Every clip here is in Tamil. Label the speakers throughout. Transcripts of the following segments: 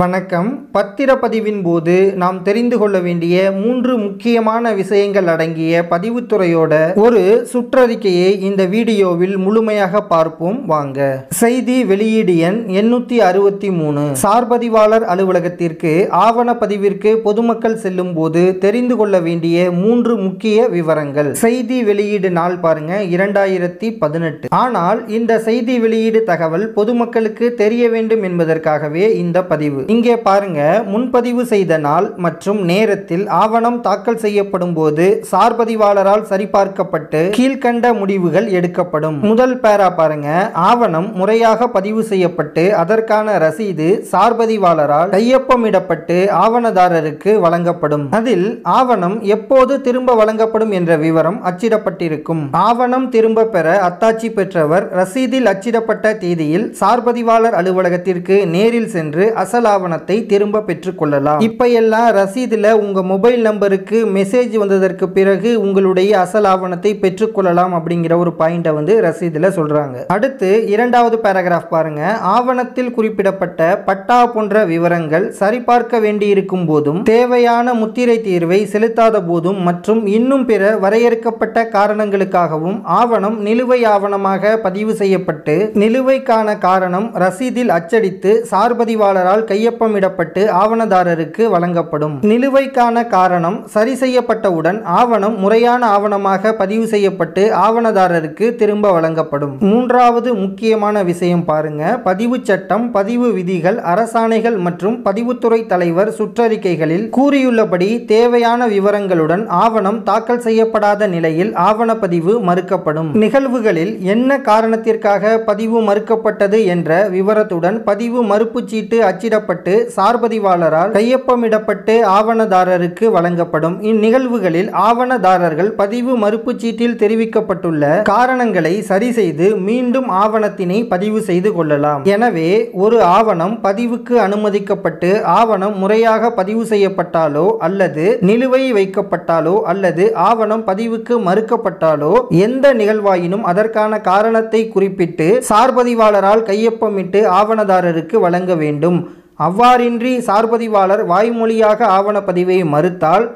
Speaker 1: வணக்கம் பத்திரப்பதிவின் போது நாம் தெரிந்து கொள்ள வேண்டிய மூன்று முக்கியமான விஷயங்கள் அடங்கிய பதிவுத்துறையோட ஒரு சுற்றறிக்கையை இந்த வீடியோவில் முழுமையாக பார்ப்போம் வாங்க செய்தி வெளியீடு எண் எண்ணூற்றி அறுபத்தி மூணு சார்பதிவாளர் அலுவலகத்திற்கு ஆவணப்பதிவிற்கு பொதுமக்கள் செல்லும் போது தெரிந்து கொள்ள வேண்டிய மூன்று முக்கிய விவரங்கள் செய்தி வெளியீடு நாள் பாருங்க இரண்டாயிரத்தி பதினெட்டு ஆனால் இந்த செய்தி வெளியீடு தகவல் பொதுமக்களுக்கு தெரிய வேண்டும் என்பதற்காகவே இந்த பதிவு இங்கே பாருங்க முன்பதிவு செய்த நாள் மற்றும் நேரத்தில் ஆவணம் தாக்கல் செய்யப்படும் போது சார்பதிவாளரால் சரிபார்க்கப்பட்டு கீழ்கண்ட முடிவுகள் எடுக்கப்படும் முதல் பேரா பாருங்க ஆவணம் முறையாக பதிவு செய்யப்பட்டு அதற்கான ரசீது சார்பதிவாளரால் கையொப்பமிடப்பட்டு ஆவணதாரருக்கு வழங்கப்படும் அதில் ஆவணம் எப்போது திரும்ப வழங்கப்படும் என்ற விவரம் அச்சிடப்பட்டிருக்கும் ஆவணம் திரும்ப பெற அத்தாட்சி பெற்றவர் ரசீதில் அச்சிடப்பட்ட தேதியில் சார்பதிவாளர் அலுவலகத்திற்கு நேரில் சென்று அசலா ஆவணத்தை திரும்ப பெற்றுக்கொள்ளலாம் இப்பையெல்லாம் எல்லாம் ரசீதில் உங்கள் மொபைல் நம்பருக்கு மெசேஜ் வந்ததற்கு பிறகு உங்களுடைய அசல் ஆவணத்தை பெற்றுக்கொள்ளலாம் அப்படிங்கிற ஒரு பாயிண்டை வந்து ரசீதில் சொல்கிறாங்க அடுத்து இரண்டாவது பேராகிராஃப் பாருங்க ஆவணத்தில் குறிப்பிடப்பட்ட பட்டா போன்ற விவரங்கள் சரிபார்க்க வேண்டியிருக்கும் போதும் தேவையான முத்திரை தீர்வை செலுத்தாத போதும் மற்றும் இன்னும் பிற வரையறுக்கப்பட்ட காரணங்களுக்காகவும் ஆவணம் நிலுவை ஆவணமாக பதிவு செய்யப்பட்டு நிலுவைக்கான காரணம் ரசீதில் அச்சடித்து சார்பதிவாளரால் கை கையொப்பமிடப்பட்டு ஆவணதாரருக்கு வழங்கப்படும் நிலுவைக்கான காரணம் சரி செய்யப்பட்டவுடன் ஆவணம் முறையான ஆவணமாக பதிவு செய்யப்பட்டு ஆவணதாரருக்கு திரும்ப வழங்கப்படும் மூன்றாவது முக்கியமான விஷயம் பாருங்க பதிவு சட்டம் பதிவு விதிகள் அரசாணைகள் மற்றும் பதிவுத்துறை தலைவர் சுற்றறிக்கைகளில் கூறியுள்ளபடி தேவையான விவரங்களுடன் ஆவணம் தாக்கல் செய்யப்படாத நிலையில் ஆவணப்பதிவு மறுக்கப்படும் நிகழ்வுகளில் என்ன காரணத்திற்காக பதிவு மறுக்கப்பட்டது என்ற விவரத்துடன் பதிவு மறுப்பு சீட்டு அச்சிட வழங்கப்பட்டு சார்பதிவாளரால் கையொப்பமிடப்பட்டு ஆவணதாரருக்கு வழங்கப்படும் இந்நிகழ்வுகளில் ஆவணதாரர்கள் பதிவு மறுப்பு சீட்டில் தெரிவிக்கப்பட்டுள்ள காரணங்களை சரி செய்து மீண்டும் ஆவணத்தினை பதிவு செய்து கொள்ளலாம் எனவே ஒரு ஆவணம் பதிவுக்கு அனுமதிக்கப்பட்டு ஆவணம் முறையாக பதிவு செய்யப்பட்டாலோ அல்லது நிலுவை வைக்கப்பட்டாலோ அல்லது ஆவணம் பதிவுக்கு மறுக்கப்பட்டாலோ எந்த நிகழ்வாயினும் அதற்கான காரணத்தை குறிப்பிட்டு சார்பதிவாளரால் கையொப்பமிட்டு ஆவணதாரருக்கு வழங்க வேண்டும் அவ்வாறின்றி சார்பதிவாளர் வாய்மொழியாக ஆவணப்பதிவை மறுத்தால்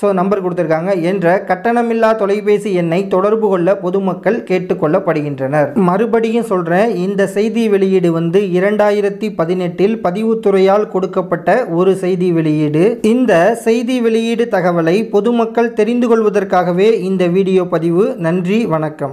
Speaker 1: ஸோ நம்பர் கொடுத்துருக்காங்க என்ற கட்டணமில்லா தொலைபேசி எண்ணை தொடர்பு கொள்ள பொதுமக்கள் கேட்டுக்கொள்ளப்படுகின்றனர் மறுபடியும் சொல்கிறேன் இந்த செய்தி வெளியீடு வந்து இரண்டாயிரத்தி பதினெட்டில் பதிவுத்துறையால் கொடுக்கப்பட்ட ஒரு செய்தி வெளியீடு இந்த செய்தி வெளியீடு தகவலை பொதுமக்கள் தெரிந்து கொள்வதற்காகவே இந்த வீடியோ பதிவு நன்றி வணக்கம்